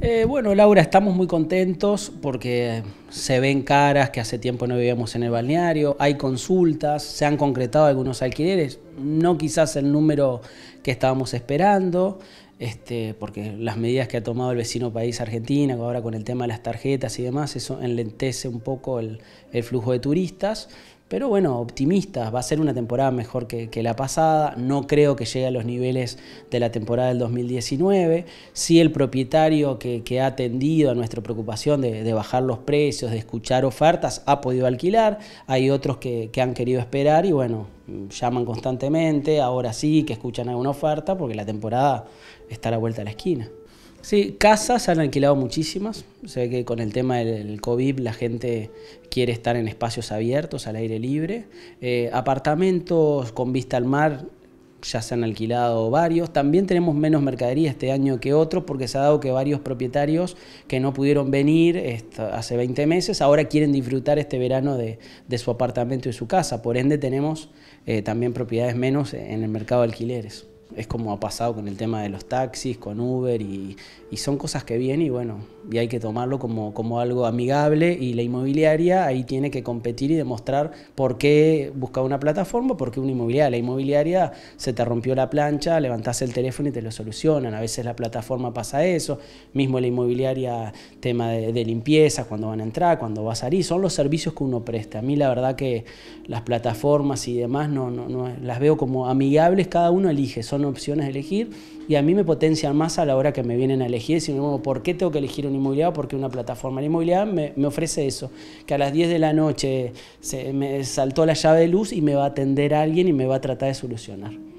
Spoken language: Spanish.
Eh, bueno, Laura, estamos muy contentos porque se ven caras que hace tiempo no vivíamos en el balneario, hay consultas, se han concretado algunos alquileres, no quizás el número que estábamos esperando, este, porque las medidas que ha tomado el vecino país Argentina, ahora con el tema de las tarjetas y demás, eso enlentece un poco el, flujo de turistas. Pero bueno, optimistas, va a ser una temporada mejor que, la pasada, no creo que llegue a los niveles de la temporada del 2019. si el propietario que, ha atendido a nuestra preocupación de, bajar los precios, de escuchar ofertas, ha podido alquilar, hay otros que han querido esperar y bueno, llaman constantemente, ahora sí que escuchan alguna oferta porque la temporada está a la vuelta de la esquina. Sí, casas han alquilado muchísimas. Sé que con el tema del COVID la gente quiere estar en espacios abiertos, al aire libre. Eh, apartamentos con vista al mar ya se han alquilado varios. También tenemos menos mercadería este año que otros porque se ha dado que varios propietarios que no pudieron venir hace 20 meses ahora quieren disfrutar este verano de, su apartamento y su casa. Por ende tenemos eh, también propiedades menos en el mercado de alquileres. Es como ha pasado con el tema de los taxis, con Uber, y, son cosas que vienen y bueno, y hay que tomarlo como, como, algo amigable y la inmobiliaria ahí tiene que competir y demostrar por qué buscar una plataforma, por qué una inmobiliaria. La inmobiliaria se te rompió la plancha, levantás el teléfono y te lo solucionan. A veces la plataforma pasa eso, mismo la inmobiliaria tema de, limpieza, cuando van a entrar, cuando vas a salir, son los servicios que uno presta. A mí la verdad que las plataformas y demás no, no, no las veo como amigables, cada uno elige, son opciones de elegir y a mí me potencian más a la hora que me vienen a elegir, me digo ¿por qué tengo que elegir una inmobiliaria, Porque una plataforma de inmobiliaria me, ofrece eso, que a las 10 de la noche se me saltó la llave de luz y me va a atender a alguien y me va a tratar de solucionar.